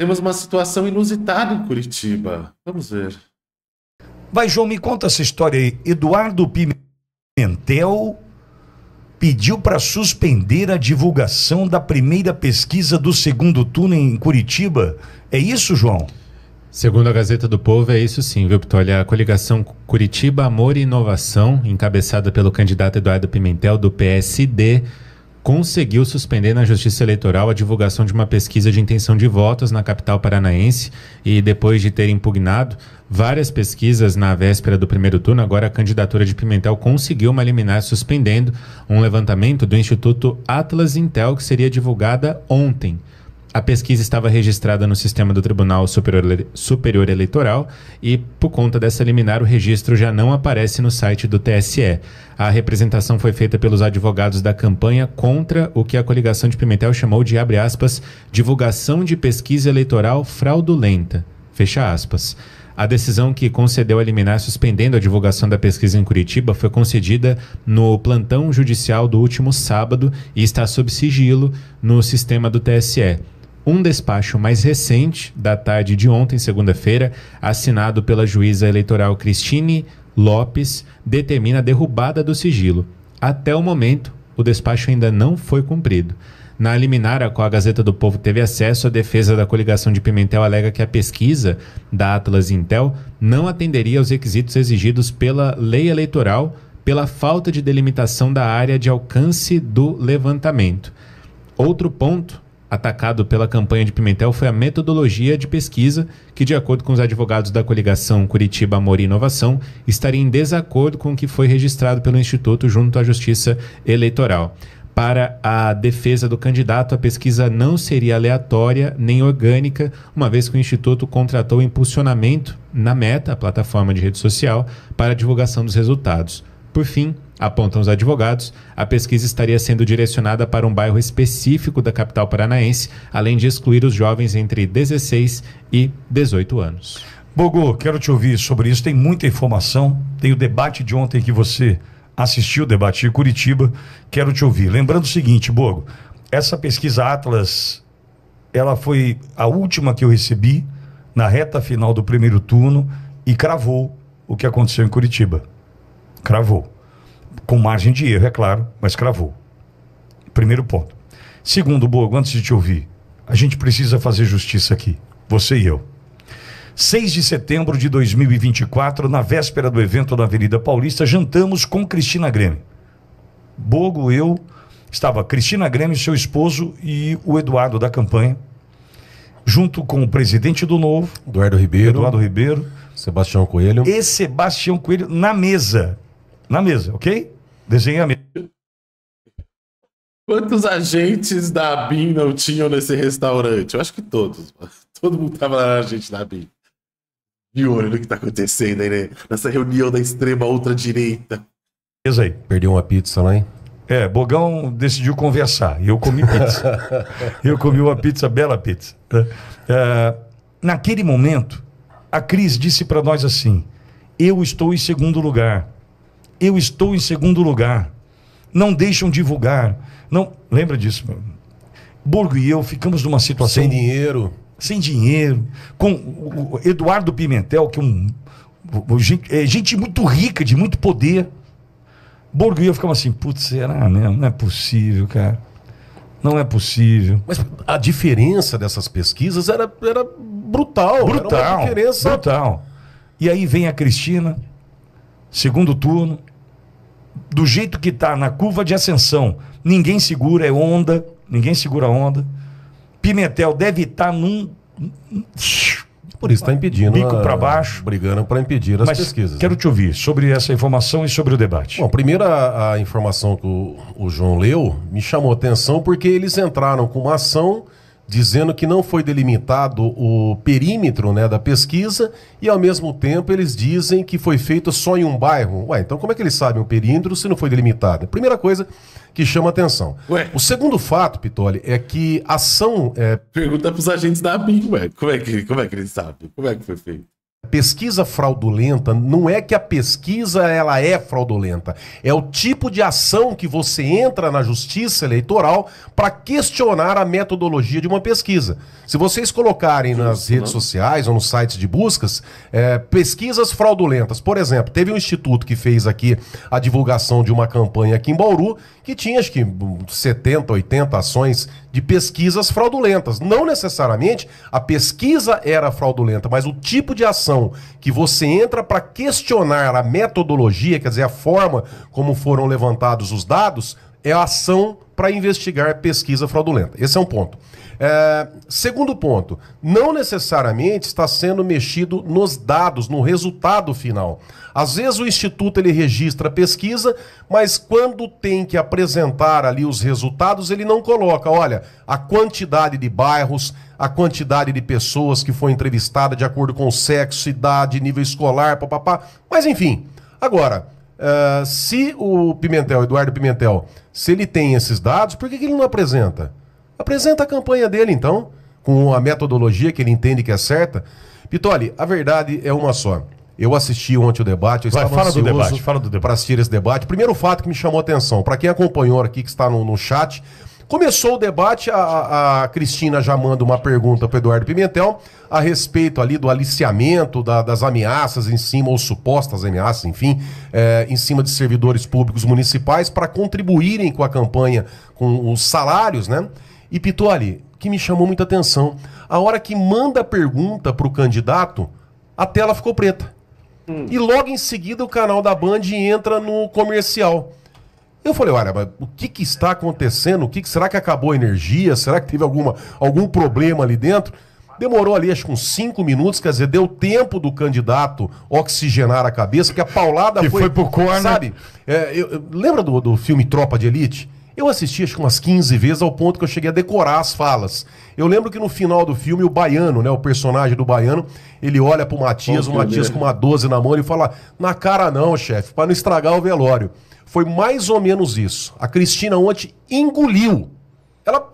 Temos uma situação inusitada em Curitiba. Vamos ver. Vai, João, me conta essa história aí. Eduardo Pimentel pediu para suspender a divulgação da primeira pesquisa do segundo turno em Curitiba. É isso, João? Segundo a Gazeta do Povo, é isso sim, viu, olha, A coligação Curitiba Amor e Inovação, encabeçada pelo candidato Eduardo Pimentel, do PSD, conseguiu suspender na Justiça Eleitoral a divulgação de uma pesquisa de intenção de votos na capital paranaense e, depois de ter impugnado várias pesquisas na véspera do primeiro turno, agora a candidatura de Pimentel conseguiu uma liminar suspendendo um levantamento do Instituto Atlas Intel que seria divulgada ontem. A pesquisa estava registrada no sistema do Tribunal Superior, Superior Eleitoral e, por conta dessa liminar, o registro já não aparece no site do TSE. A representação foi feita pelos advogados da campanha contra o que a coligação de Pimentel chamou de, abre aspas, divulgação de pesquisa eleitoral fraudulenta. Fecha aspas. A decisão que concedeu a liminar suspendendo a divulgação da pesquisa em Curitiba foi concedida no plantão judicial do último sábado e está sob sigilo no sistema do TSE um despacho mais recente, da tarde de ontem, segunda-feira, assinado pela juíza eleitoral Cristine Lopes, determina a derrubada do sigilo. Até o momento, o despacho ainda não foi cumprido. Na liminar a qual a Gazeta do Povo teve acesso, a defesa da coligação de Pimentel alega que a pesquisa da Atlas Intel não atenderia aos requisitos exigidos pela lei eleitoral pela falta de delimitação da área de alcance do levantamento. Outro ponto atacado pela campanha de Pimentel foi a metodologia de pesquisa, que, de acordo com os advogados da coligação Curitiba Amor e Inovação, estaria em desacordo com o que foi registrado pelo Instituto junto à Justiça Eleitoral. Para a defesa do candidato, a pesquisa não seria aleatória nem orgânica, uma vez que o Instituto contratou impulsionamento na Meta, a plataforma de rede social, para a divulgação dos resultados. Por fim, Apontam os advogados, a pesquisa estaria sendo direcionada para um bairro específico da capital paranaense, além de excluir os jovens entre 16 e 18 anos. Bogô, quero te ouvir sobre isso. Tem muita informação. Tem o debate de ontem que você assistiu, o debate de Curitiba. Quero te ouvir. Lembrando o seguinte, Bogo, essa pesquisa Atlas, ela foi a última que eu recebi na reta final do primeiro turno e cravou o que aconteceu em Curitiba. Cravou. Com margem de erro, é claro, mas cravou. Primeiro ponto. Segundo, Bogo, antes de te ouvir, a gente precisa fazer justiça aqui, você e eu. 6 de setembro de 2024, na véspera do evento da Avenida Paulista, jantamos com Cristina Grêmio. Bogo, eu, estava Cristina Grêmio, seu esposo e o Eduardo da campanha, junto com o presidente do Novo, Eduardo Ribeiro, Eduardo Ribeiro, Sebastião Coelho e Sebastião Coelho na mesa, na mesa, ok? Desenha mesmo. Quantos agentes da BIM não tinham nesse restaurante? Eu acho que todos. Todo mundo tava lá agente da BIM. De olho no que tá acontecendo aí, né? Nessa reunião da extrema outra direita Beleza aí. Perdi uma pizza lá, hein? É, Bogão decidiu conversar e eu comi pizza. eu comi uma pizza, bela pizza. Tá? É, naquele momento, a Cris disse para nós assim: eu estou em segundo lugar eu estou em segundo lugar. Não deixam divulgar. Não, lembra disso, meu. Borgo e eu ficamos numa situação. Sem dinheiro. Sem dinheiro. Com o Eduardo Pimentel, que é um. É gente muito rica, de muito poder. Borgo e eu ficamos assim, putz, será mesmo? Não é possível, cara. Não é possível. Mas a diferença dessas pesquisas era, era brutal. Brutal. Era diferença... Brutal. E aí vem a Cristina, segundo turno, do jeito que está na curva de ascensão, ninguém segura, é onda, ninguém segura onda. Pimentel deve estar tá num. Por isso está impedindo. Bico para baixo. Brigando para impedir as Mas pesquisas. Quero né? te ouvir sobre essa informação e sobre o debate. Bom, primeiro a, a informação que o, o João leu me chamou atenção porque eles entraram com uma ação dizendo que não foi delimitado o perímetro né, da pesquisa e, ao mesmo tempo, eles dizem que foi feito só em um bairro. Ué, então como é que eles sabem o perímetro se não foi delimitado? Primeira coisa que chama atenção. Ué. O segundo fato, Pitoli, é que ação... É... Pergunta para os agentes da ABIN, ué, como é, que, como é que eles sabem? Como é que foi feito? pesquisa fraudulenta não é que a pesquisa ela é fraudulenta, é o tipo de ação que você entra na justiça eleitoral para questionar a metodologia de uma pesquisa. Se vocês colocarem nas não. redes sociais ou nos sites de buscas é, pesquisas fraudulentas, por exemplo, teve um instituto que fez aqui a divulgação de uma campanha aqui em Bauru que tinha acho que 70, hum, 80 ações de pesquisas fraudulentas. Não necessariamente a pesquisa era fraudulenta, mas o tipo de ação que você entra para questionar a metodologia, quer dizer, a forma como foram levantados os dados, é a ação para investigar pesquisa fraudulenta. Esse é um ponto. É, segundo ponto, não necessariamente está sendo mexido nos dados, no resultado final. Às vezes o instituto ele registra a pesquisa, mas quando tem que apresentar ali os resultados, ele não coloca, olha, a quantidade de bairros, a quantidade de pessoas que foi entrevistada de acordo com sexo, idade, nível escolar, papapá. Mas enfim, agora, uh, se o Pimentel, Eduardo Pimentel, se ele tem esses dados, por que, que ele não apresenta? Apresenta a campanha dele, então, com a metodologia que ele entende que é certa. Pitoli, a verdade é uma só. Eu assisti ontem o debate, eu Vai, estava fala do debate, fala do debate. para assistir esse debate. Primeiro fato que me chamou a atenção, para quem acompanhou aqui que está no, no chat, começou o debate, a, a, Cristina já manda uma pergunta para Eduardo Pimentel a respeito ali do aliciamento, da, das ameaças em cima, ou supostas ameaças, enfim, é, em cima de servidores públicos municipais para contribuírem com a campanha, com os salários, né? E Pitoli, que me chamou muita atenção, a hora que manda a pergunta para o candidato, a tela ficou preta. Hum. E logo em seguida o canal da Band entra no comercial. Eu falei, olha, mas o que, que está acontecendo? O que, que será que acabou a energia? Será que teve alguma, algum problema ali dentro? Demorou ali, acho que uns 5 minutos, quer dizer, deu tempo do candidato oxigenar a cabeça, porque a paulada que foi. foi pro corno. Sabe? É, eu, eu, lembra do, do filme Tropa de Elite? Eu assisti acho que umas 15 vezes ao ponto que eu cheguei a decorar as falas. Eu lembro que no final do filme, o baiano, né? O personagem do baiano, ele olha pro Matias, Bom, o é Matias com uma 12 na mão e fala: Na cara não, chefe, para não estragar o velório. Foi mais ou menos isso. A Cristina ontem engoliu ela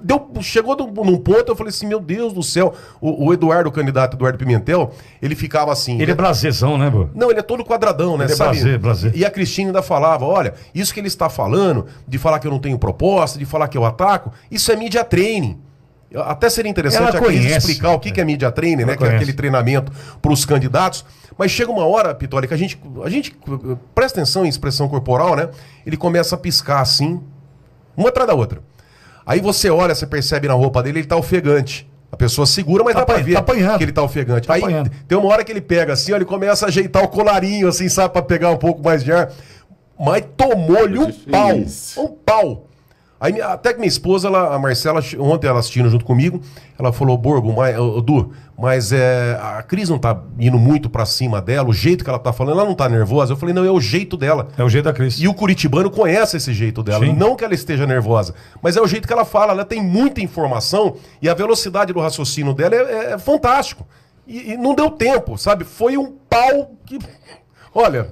deu, chegou num ponto, eu falei assim, meu Deus do céu. O, o Eduardo, o candidato Eduardo Pimentel, ele ficava assim... Ele é brasezão, né, Bruno? Né, não, ele é todo quadradão, né? Ele é brazer, E a Cristina ainda falava, olha, isso que ele está falando, de falar que eu não tenho proposta, de falar que eu ataco, isso é mídia training. Até seria interessante ela a explicar o que, é. que é mídia training, né? Que é aquele treinamento para os candidatos. Mas chega uma hora, Pitoli, que a gente, a gente presta atenção em expressão corporal, né? Ele começa a piscar assim, uma atrás da outra. Aí você olha, você percebe na roupa dele, ele tá ofegante. A pessoa segura, mas tá dá pra ver tá que ele tá ofegante. Tá aí apanhando. tem uma hora que ele pega assim, ó, ele começa a ajeitar o colarinho, assim, sabe, pra pegar um pouco mais de ar. Mas tomou-lhe um pau. Um pau. Aí até que minha esposa, ela, a Marcela, ontem ela assistindo junto comigo, ela falou, Borgo, mas, ô, Du, mas é, a Cris não tá indo muito para cima dela, o jeito que ela tá falando, ela não tá nervosa. Eu falei, não, é o jeito dela. É o jeito da Cris. E o curitibano conhece esse jeito dela. Sim. Não que ela esteja nervosa, mas é o jeito que ela fala. Ela tem muita informação e a velocidade do raciocínio dela é, é, é fantástico. E, e não deu tempo, sabe? Foi um pau que... Olha,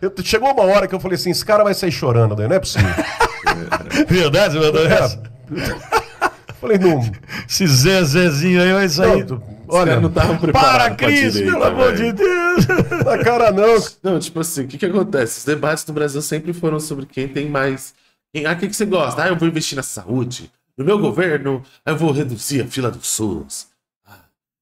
eu, chegou uma hora que eu falei assim, esse cara vai sair chorando, né? Não é possível. Verdade, meu Nelson? É. Falei, não. Esse Zé, Zezinho aí, vai sair. Não, tu... Olha, não tava preparado. Para, Cris, pelo amor de Deus! Na cara não. Não, tipo assim, o que, que acontece? Os debates no Brasil sempre foram sobre quem tem mais. Quem... Ah, o que, que você gosta? Ah, eu vou investir na saúde. No meu governo, ah, eu vou reduzir a fila do SUS. Ah,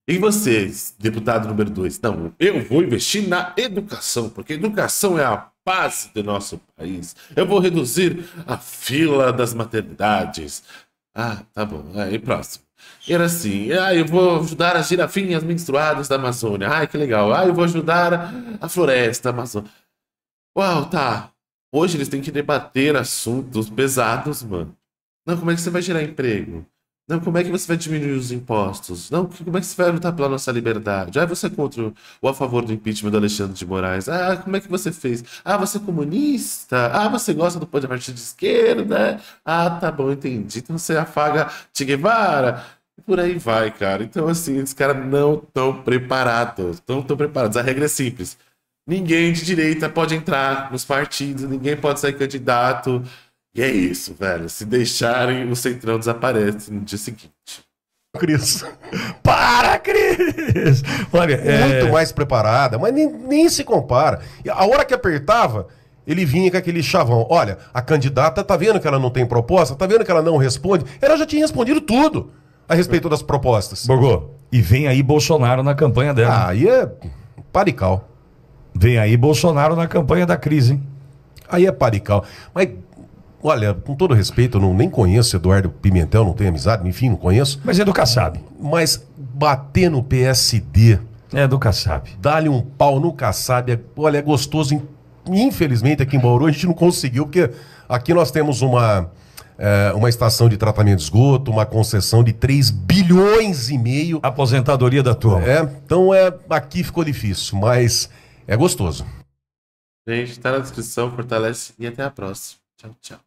e vocês, deputado número 2? Não, eu vou investir na educação, porque educação é a paz de nosso país. Eu vou reduzir a fila das maternidades. Ah, tá bom. Aí, próximo. Era assim, ah, eu vou ajudar as girafinhas menstruadas da Amazônia. Ah, que legal. Ah, eu vou ajudar a floresta amazônica. Amazônia. Uau, tá. Hoje eles têm que debater assuntos pesados, mano. Não, como é que você vai gerar emprego? Não, como é que você vai diminuir os impostos? Não, como é que você vai lutar pela nossa liberdade? Ah, você é contra ou a favor do impeachment do Alexandre de Moraes? Ah, como é que você fez? Ah, você é comunista? Ah, você gosta do poder partido de esquerda? Ah, tá bom, entendi. Então você afaga Che Guevara? Por aí vai, cara. Então, assim, os caras não estão preparados. Não estão preparados. A regra é simples. Ninguém de direita pode entrar nos partidos, ninguém pode ser candidato e é isso, velho. Se deixarem, o Centrão desaparece no dia seguinte. Cris. Para, Cris! Olha, é... Muito mais preparada, mas nem, nem se compara. A hora que apertava, ele vinha com aquele chavão. Olha, a candidata tá vendo que ela não tem proposta, tá vendo que ela não responde. Ela já tinha respondido tudo a respeito das propostas. Borgô, e vem aí Bolsonaro na campanha dela. Ah, aí é parical. Vem aí Bolsonaro na campanha da crise, hein? Aí é parical. Mas Olha, com todo respeito, eu não, nem conheço Eduardo Pimentel, não tenho amizade, enfim, não conheço. Mas é do Kassab. Mas bater no PSD. É do Kassab. dá lhe um pau no Kassab, é, olha, é gostoso. Infelizmente, aqui em Bauru a gente não conseguiu, porque aqui nós temos uma, é, uma estação de tratamento de esgoto, uma concessão de 3 bilhões e meio. Aposentadoria da turma. É, então é, aqui ficou difícil, mas é gostoso. Gente, tá na descrição, fortalece e até a próxima. Tchau, tchau.